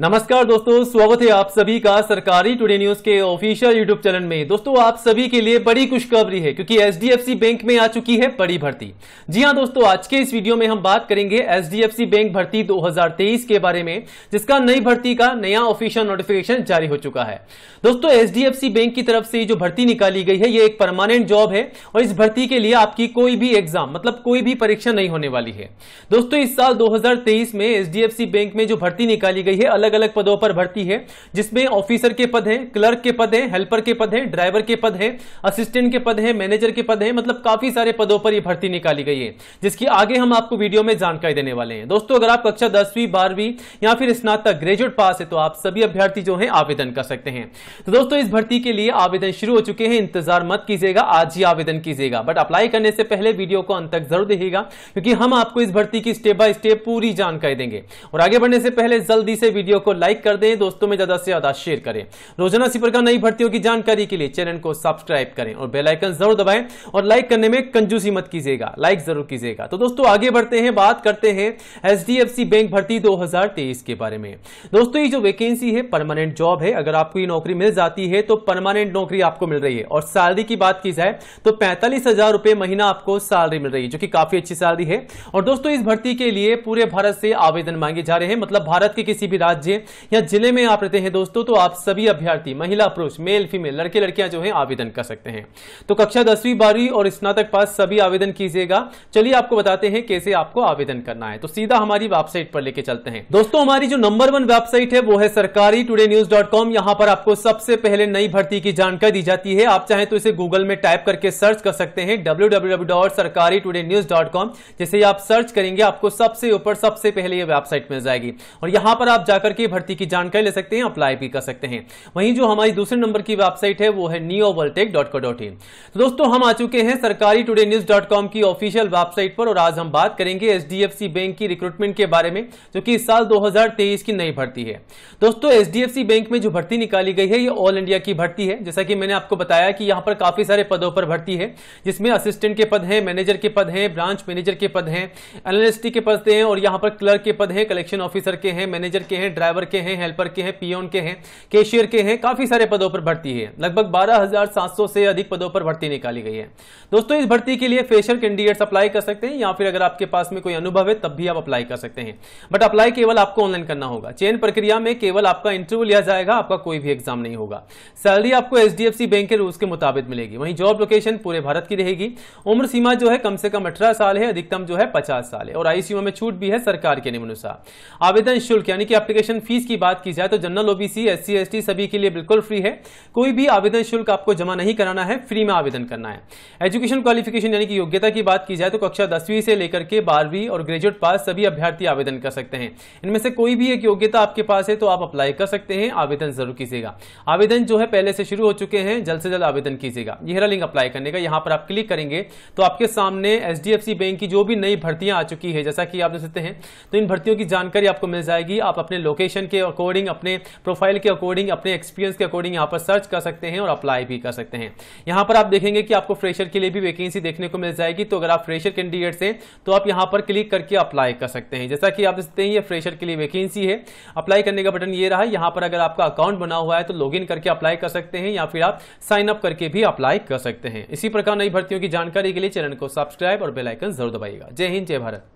नमस्कार दोस्तों स्वागत है आप सभी का सरकारी टुडे न्यूज के ऑफिशियल यूट्यूब चैनल में दोस्तों आप सभी के लिए बड़ी खुशखबरी है क्योंकि एच बैंक में आ चुकी है बड़ी भर्ती जी हां दोस्तों आज के इस वीडियो में हम बात करेंगे एच बैंक भर्ती 2023 के बारे में जिसका नई भर्ती का नया ऑफिशियल नोटिफिकेशन जारी हो चुका है दोस्तों एच बैंक की तरफ से जो भर्ती निकाली गई है ये एक परमानेंट जॉब है और इस भर्ती के लिए आपकी कोई भी एग्जाम मतलब कोई भी परीक्षा नहीं होने वाली है दोस्तों इस साल दो में एच बैंक में जो भर्ती निकाली गई है अलग अलग अलग पदों पर भर्ती है जिसमें ऑफिसर के पद हैं क्लर्क के पद हैं हेल्पर के पद हैं ड्राइवर के पद हैं असिस्टेंट के पद हैं मैनेजर के पद हैं मतलब काफी सारे पदों पर यह भर्ती निकाली गई है जिसकी आगे हम आपको वीडियो में जानकारी देने वाले हैं दोस्तों अगर आप कक्षा दसवीं बारहवीं या फिर स्नातक ग्रेजुएट पास है तो आप सभी अभ्यर्थी जो है आवेदन कर सकते हैं तो दोस्तों इस भर्ती के लिए आवेदन शुरू हो चुके हैं इंतजार मत कीजिएगा आज ही आवेदन कीजिएगा बट अप्लाई करने से पहले वीडियो को अंत तक जरूर देखिएगा क्योंकि हम आपको इस भर्ती की स्टेप बाय स्टेप पूरी जानकारी देंगे और आगे बढ़ने से पहले जल्दी से वीडियो वीडियो को लाइक कर दें दोस्तों में ज्यादा से ज्यादा शेयर करें रोजाना सिपर का नई भर्तियों की जानकारी के लिए चैनल को सब्सक्राइब करें और बेलाइकन जरूर दबाएं और लाइक करने में कंजूसी मत कीजिएगा लाइक जरूर कीजिएगा तो दोस्तों आगे बढ़ते हैं बात करते हैं एच बैंक भर्ती दो के बारे में दोस्तों ये जो वैकेंसी है परमानेंट जॉब है अगर आपको ये नौकरी मिल जाती है तो परमानेंट नौकरी आपको मिल रही है और सैलरी की बात की जाए तो पैंतालीस हजार रुपए महीना आपको सैलरी मिल रही है जो कि काफी अच्छी सैलरी है और दोस्तों इस भर्ती के लिए पूरे भारत से आवेदन मांगे जा रहे हैं मतलब भारत के किसी भी राज्य राज्य या जिले में आप रहते हैं दोस्तों तो आप सभी अभ्यर्थी महिला पुरुष मेल फीमेल लड़के लड़कियां जो है आवेदन कर सकते हैं तो कक्षा दसवीं बारहवीं और स्नातक पास सभी आवेदन कीजिएगा चलिए आपको बताते हैं कैसे आपको आवेदन करना है तो सीधा हमारी वेबसाइट पर लेके चलते हैं दोस्तों हमारी जो नंबर वन वेबसाइट है वो है सरकारी टूडे न्यूज डॉट कॉम यहाँ पर आपको सबसे पहले नई भर्ती की जानकारी दी जाती है आप चाहे तो इसे गूगल में टाइप करके सर्च कर सकते हैं W W dot Sarkari today news dot com जैसे आप सर्च करेंगे आपको सबसे ऊपर सबसे पहले ये वेबसाइट मिल जाएगी और यहाँ पर आप जाकर करके भर्ती की जानकारी ले सकते हैं अप्लाई भी कर सकते हैं वहीं जो हमारी दूसरे नंबर की वेबसाइट है वो है नियो वर्ल्टेक डॉट को डॉट इन तो दोस्तों हम आ चुके हैं सरकारी टुडे न्यूज डॉट कॉम की ऑफिशियल वेबसाइट पर और आज हम बात करेंगे एचडीएफसी बैंक की रिक्रूटमेंट के बारे में जो कि इस साल दो की नई भर्ती है दोस्तों एचडीएफसी बैंक में जो भर्ती निकाली गई है ये ऑल इंडिया की भर्ती है जैसा कि मैंने आपको बताया कि यहाँ पर काफी सारे पदों पर भर्ती है जिसमें असिस्टेंट के पद हैं मैनेजर के पद हैं ब्रांच मैनेजर के पद हैं एनालिस्टी के पद हैं और यहाँ पर क्लर्क के पद हैं कलेक्शन ऑफिसर के हैं मैनेजर के हैं ड्राइवर के हैं हेल्पर के हैं पीओन के हैं कैशियर के हैं काफी सारे पदों पर भर्ती है लगभग 12,700 से अधिक पदों पर भर्ती निकाली गई है दोस्तों इस भर्ती के लिए फ्रेशर कैंडिडेट्स अप्लाई कर सकते हैं या फिर अगर आपके पास में कोई अनुभव है तब भी आप अप्लाई कर सकते हैं बट अप्लाई केवल आपको ऑनलाइन करना होगा चयन प्रक्रिया में केवल आपका इंटरव्यू लिया जाएगा आपका कोई भी एग्जाम नहीं होगा सैलरी आपको एच बैंक के रूल्स के मुताबिक मिलेगी वहीं जॉब लोकेशन पूरे भारत की रहेगी उम्र सीमा जो है कम से कम अठारह साल है अधिकतम जो है पचास साल है और आईसीयू में छूट भी है सरकार के नियमानुसार आवेदन शुल्क यानी कि एप्लीकेशन रजिस्ट्रेशन फीस की बात की जाए तो जनरल ओबीसी एस सी सभी के लिए बिल्कुल फ्री है कोई भी आवेदन शुल्क आपको जमा नहीं कराना है फ्री में आवेदन करना है एजुकेशन क्वालिफिकेशन यानी कि योग्यता की बात की जाए तो कक्षा दसवीं से लेकर के बारहवीं और ग्रेजुएट पास सभी अभ्यर्थी आवेदन कर सकते हैं इनमें से कोई भी एक योग्यता आपके पास है तो आप अप्लाई कर सकते हैं आवेदन जरूर कीजिएगा आवेदन जो है पहले से शुरू हो चुके हैं जल्द से जल्द आवेदन कीजिएगा यह लिंक अप्लाई करने का यहां पर आप क्लिक करेंगे तो आपके सामने एच बैंक की जो भी नई भर्तियां आ चुकी है जैसा कि आप देख सकते हैं तो इन भर्तियों की जानकारी आपको मिल जाएगी आप अपने लोग लोकेशन के अकॉर्डिंग अपने प्रोफाइल के अकॉर्डिंग अपने एक्सपीरियंस के अकॉर्डिंग यहाँ पर सर्च कर सकते हैं और अप्लाई भी कर सकते हैं यहाँ पर आप देखेंगे कि आपको फ्रेशर के लिए भी वैकेंसी देखने को मिल जाएगी तो अगर आप फ्रेशर कैंडिडेट्स हैं तो आप यहाँ पर क्लिक करके अप्लाई कर सकते हैं जैसा कि आप देखते हैं ये फ्रेशर के लिए वैकेंसी है अप्लाई करने का बटन ये रहा यहाँ पर अगर आपका अकाउंट बना हुआ है तो लॉग करके अप्लाई कर सकते हैं या फिर आप साइन अप करके भी अप्लाई कर सकते हैं इसी प्रकार नई भर्तियों की जानकारी के लिए चैनल को सब्सक्राइब और बेलाइकन जरूर दबाइएगा जय हिंद जय भारत